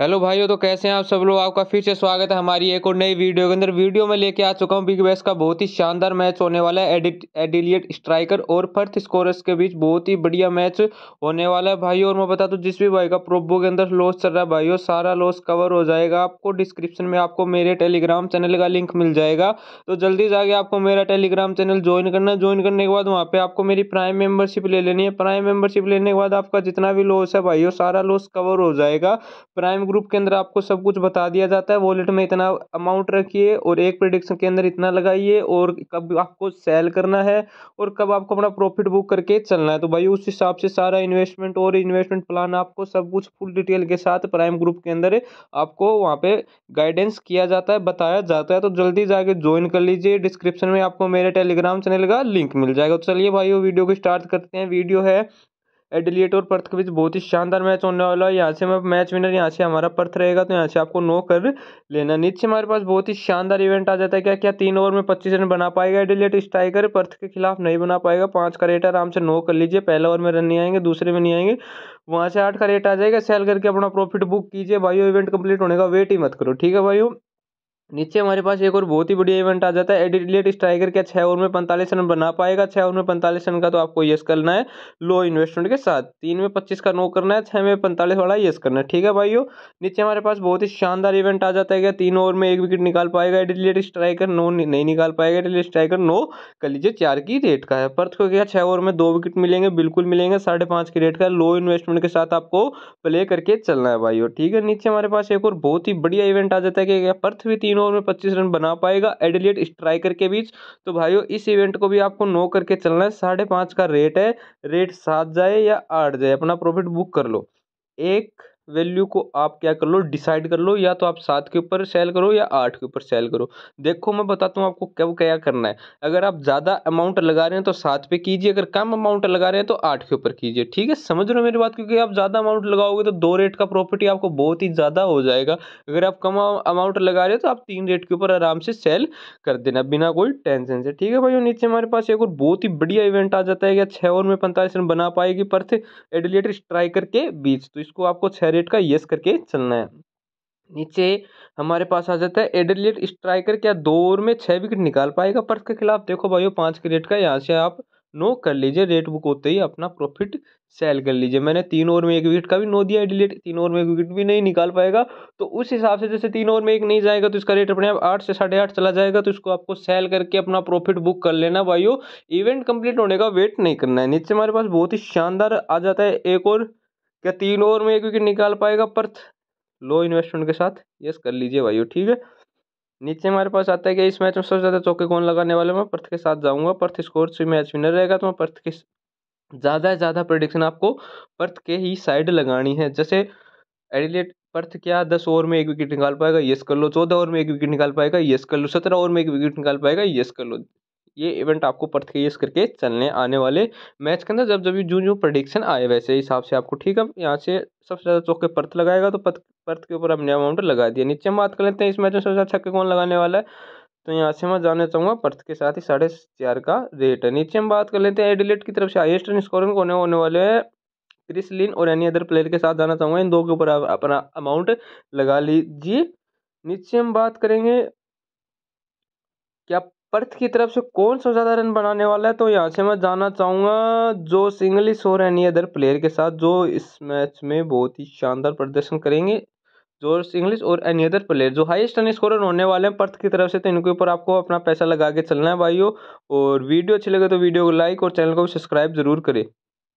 hello भाइयों तो कैसे हैं आप सब लोग आपका फिर से स्वागत है हमारी एक और नई वीडियो के अंदर वीडियो में लेके आ चुका हूं बिग बैस का बहुत ही शानदार मैच होने वाला है एडिट एडिलियट स्ट्राइकर और फर्थ स्कोरर्स के बीच बहुत ही बढ़िया मैच होने वाला है भाइयों और मैं बता दूं जिस भी भाई का प्रोबो के अंदर लॉस चल रहा है भाइयों सारा लॉस कवर हो जाएगा आपको डिस्क्रिप्शन में आपको मेरे टेलीग्राम चैनल का लिंक मिल जाएगा तो जल्दी जाके आपको मेरा टेलीग्राम चैनल ज्वाइन करना ज्वाइन करने के बाद वहाँ पर आपको मेरी प्राइम मेम्बरशिप ले लेनी है प्राइम मेम्बरशिप लेने के बाद आपका जितना भी लॉस है भाई सारा लॉस कवर हो जाएगा प्राइम ग्रुप के अंदर आपको सब कुछ बता दिया जाता है वॉलेट में इतना अमाउंट रखिए और एक प्रिडिक्शन के अंदर इतना लगाइए और कब आपको सेल करना है और कब आपको अपना प्रॉफिट बुक करके चलना है तो भाई उस हिसाब से सारा इन्वेस्टमेंट और इन्वेस्टमेंट प्लान आपको सब कुछ फुल डिटेल के साथ प्राइम ग्रुप के अंदर आपको वहाँ पे गाइडेंस किया जाता है बताया जाता है तो जल्दी जाके ज्वाइन कर लीजिए डिस्क्रिप्शन में आपको मेरे टेलीग्राम चैनल का लिंक मिल जाएगा तो चलिए भाई वो वीडियो को स्टार्ट करते हैं वीडियो है एडिलेट और पर्थ के बीच बहुत ही शानदार मैच होने वाला है यहाँ से मैं मैच विनर यहाँ से हमारा पर्थ रहेगा तो यहाँ से आपको नो कर लेना नीचे हमारे पास बहुत ही शानदार इवेंट आ जाता है क्या क्या तीन ओवर में पच्चीस रन बना पाएगा एडिलेट स्ट्राइकर पर्थ के खिलाफ नहीं बना पाएगा पाँच का रेट आराम से नो कर लीजिए पहला ओवर में रन नहीं आएंगे दूसरे में नहीं आएंगे वहाँ से आठ का रेट आ जाएगा सेल करके अपना प्रॉफिट बुक कीजिए भाई इवेंट कंप्लीट होने का वेट ही मत करो ठीक है भाई नीचे हमारे पास एक और बहुत ही बढ़िया इवेंट आ जाता है एडिलेट स्ट्राइकर क्या छः ओवर में पैंतालीस रन बना पाएगा छः ओवर में पैंतालीस रन का तो आपको येस करना है लो इन्वेस्टमेंट के साथ तीन में पच्चीस का नो करना है छः में पैंतालीस वाला येस करना है ठीक है भाइयों नीचे हमारे पास बहुत ही शानदार इवेंट आ जाता है क्या तीन ओवर में एक विकेट निकाल पाएगा एडिलेट स्ट्राइकर नो नहीं निकाल पाएगा एडिलेट स्ट्राइकर नो कर लीजिए चार की रेट का है पर्थ को क्या छः ओवर में दो विकेट मिलेंगे बिल्कुल मिलेंगे साढ़े पांच की रेट का लो इन्वेस्टमेंट के साथ आपको प्ले करके चलना है भाइयों ठीक है नीचे हमारे पास एक और बहुत ही बढ़िया इवेंट आ जाता है कि पर्थ भी तीन ओवर में पच्चीस रन बना पाएगा एडिलेट स्ट्राइकर के बीच तो भाइयों इस इवेंट को भी आपको नो करके चलना है साढ़े पाँच का रेट है रेट सात जाए या आठ जाए अपना प्रॉफिट बुक कर लो एक वैल्यू को आप क्या कर लो डिसाइड कर लो या तो आप सात के ऊपर सेल करो या आठ के ऊपर सेल करो देखो मैं बताता हूँ आपको कब क्या करना है अगर आप ज़्यादा अमाउंट लगा रहे हैं तो सात पे कीजिए अगर कम अमाउंट लगा रहे हैं तो आठ के ऊपर कीजिए ठीक है समझ रहे हो मेरी बात क्योंकि आप ज़्यादा अमाउंट लगाओगे तो दो रेट का प्रॉपर्टी आपको बहुत ही ज़्यादा हो जाएगा अगर आप कम अमाउंट लगा रहे हो तो आप तीन रेट के ऊपर आराम से सेल कर देना बिना कोई टेंशन से ठीक है भाई नीचे हमारे पास एक और बहुत ही बढ़िया इवेंट आ जाता है क्या छः ओवर में पैंतालीस रन बना पाएगी पर्थ एडिलेटर स्ट्राइकर के बीच तो इसको आपको छः रेट का यस करके चलना है नीचे हमारे पास आ जाता है एडलेट स्ट्राइकर क्या दो ओवर में छः विकेट निकाल पाएगा पर्थ के खिलाफ देखो भाई वो पाँच के रेट का यहाँ से आप नो कर लीजिए रेट बुक होते ही अपना प्रॉफिट सेल कर लीजिए मैंने तीन ओवर में एक विकेट का भी नो दिया एडिलेट तीन ओवर में एक विकेट भी नहीं निकाल पाएगा तो उस हिसाब से जैसे तीन ओवर में एक नहीं जाएगा तो इसका रेट अपने आप आठ से साढ़े आठ चला जाएगा तो इसको आपको सेल करके अपना प्रॉफिट बुक कर लेना भाई इवेंट कंप्लीट होने का वेट नहीं करना है नीचे हमारे पास बहुत ही शानदार आ जाता है एक और क्या तीन ओवर में एक विकेट निकाल पाएगा पर्थ लो इन्वेस्टमेंट के साथ यस कर लीजिए भाइयों ठीक है नीचे हमारे पास आता है कि इस मैच में सबसे ज़्यादा चौके कौन लगाने वाले मैं पर्थ के साथ जाऊंगा पर्थ स्कोर से मैच विनर रहेगा तो मैं पर्थ के ज़्यादा से ज़्यादा प्रडिक्शन आपको पर्थ के ही साइड लगानी है जैसे एडिलेट पर्थ क्या दस ओवर में एक विकेट निकाल पाएगा यस कर लो चौदह ओवर में एक विकेट निकाल पाएगा यस कर लो सत्रह ओवर में एक विकेट निकाल पाएगा यस कर लो ये इवेंट आपको पर्थ यूज करके चलने आने वाले मैच के अंदर जब जब जो जो प्रडिक्शन आए वैसे हिसाब से आपको ठीक है यहाँ से सबसे ज़्यादा चौके पर्थ लगाएगा तो पर्थ पर्थ के ऊपर हमने अमाउंट लगा दिया नीचे हम बात कर लेते हैं इस मैच में सबसे ज़्यादा अच्छा छक्के कौन लगाने वाला है तो यहाँ से मैं जानना चाहूँगा पर्थ के साथ ही साढ़े चार का रेट है नीचे हम बात कर लेते हैं एडिलेट की तरफ से हाइएस्ट रन स्कोर होने होने वाले हैं क्रिस लिन और एनी अदर प्लेयर के साथ जाना चाहूँगा इन दो के ऊपर अपना अमाउंट लगा लीजिए नीचे हम बात करेंगे क्या पर्थ की तरफ से कौन सा ज़्यादा रन बनाने वाला है तो यहाँ से मैं जाना चाहूँगा जो इंग्लिश और एनी अदर प्लेयर के साथ जो इस मैच में बहुत ही शानदार प्रदर्शन करेंगे जो इंग्लिश और एनी अदर प्लेयर जो हाईएस्ट रन स्कोरर होने वाले हैं पर्थ की तरफ से तो इनके ऊपर आपको अपना पैसा लगा के चलना है भाइयों और वीडियो अच्छी लगे तो वीडियो को लाइक और चैनल को सब्सक्राइब जरूर करें